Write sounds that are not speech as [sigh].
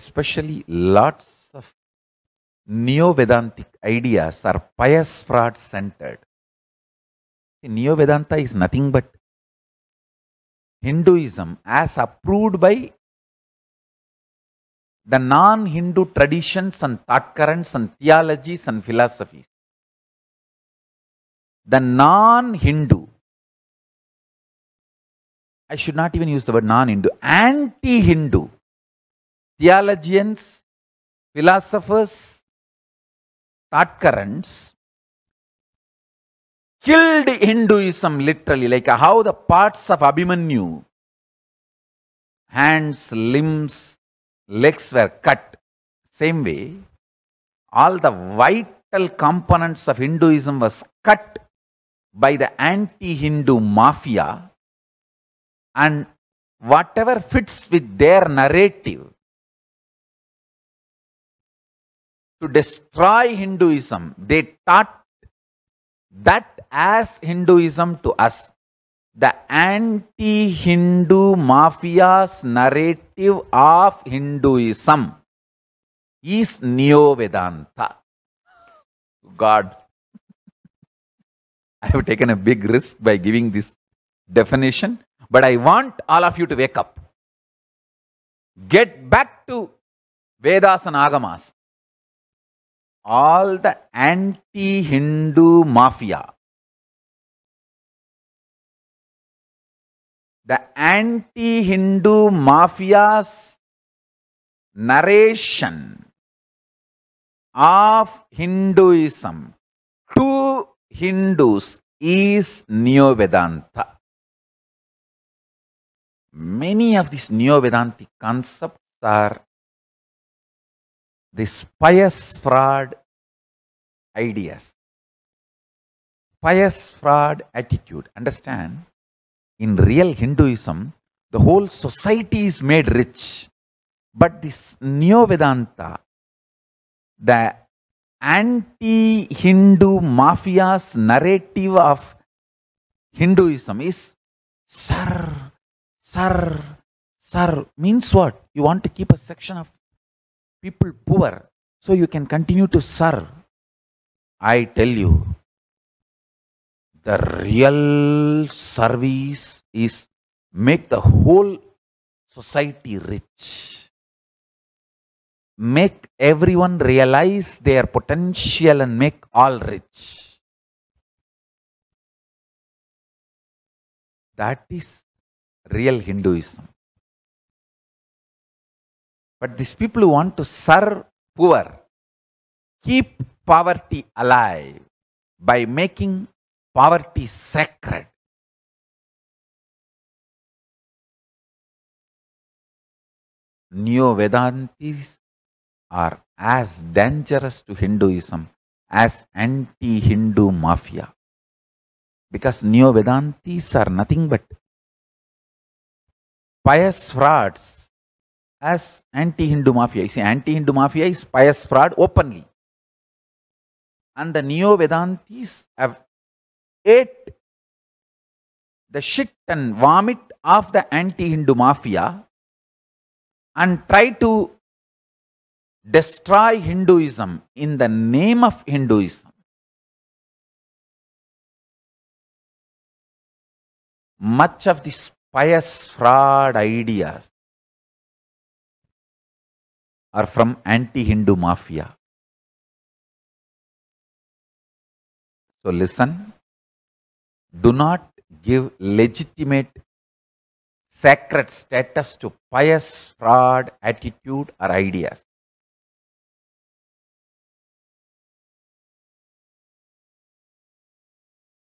especially lots of neo-Vedantic ideas are pious fraud centered. Neo-Vedanta is nothing but Hinduism as approved by the non-Hindu traditions and thought currents and theologies and philosophies. The non-Hindu, I should not even use the word non-Hindu, anti-Hindu theologians, philosophers, thought currents killed Hinduism literally, like how the parts of Abhimanyu, hands, limbs, legs were cut. Same way, all the vital components of Hinduism was cut by the anti-Hindu mafia and whatever fits with their narrative to destroy Hinduism. They taught that as Hinduism to us. The anti Hindu mafia's narrative of Hinduism is Neo Vedanta. God, [laughs] I have taken a big risk by giving this definition, but I want all of you to wake up. Get back to Vedas and Agamas all the anti-Hindu mafia. The anti-Hindu mafia's narration of Hinduism to Hindus is Neo-Vedanta. Many of these Neo-Vedantic concepts are this pious fraud ideas, pious fraud attitude. Understand, in real Hinduism, the whole society is made rich. But this Neo Vedanta, the anti Hindu mafia's narrative of Hinduism is Sir, Sir, Sir means what? You want to keep a section of people poor so you can continue to serve. I tell you, the real service is make the whole society rich. Make everyone realize their potential and make all rich. That is real Hinduism. But these people who want to serve poor, keep poverty alive by making poverty sacred. Neo Vedantis are as dangerous to Hinduism as anti Hindu mafia because Neo Vedantis are nothing but pious frauds as anti-Hindu mafia. You see, anti-Hindu mafia is pious fraud openly. And the neo-Vedantis have ate the shit and vomit of the anti-Hindu mafia and try to destroy Hinduism in the name of Hinduism. Much of these pious fraud ideas are from anti-Hindu mafia. So listen, do not give legitimate sacred status to pious fraud attitude or ideas.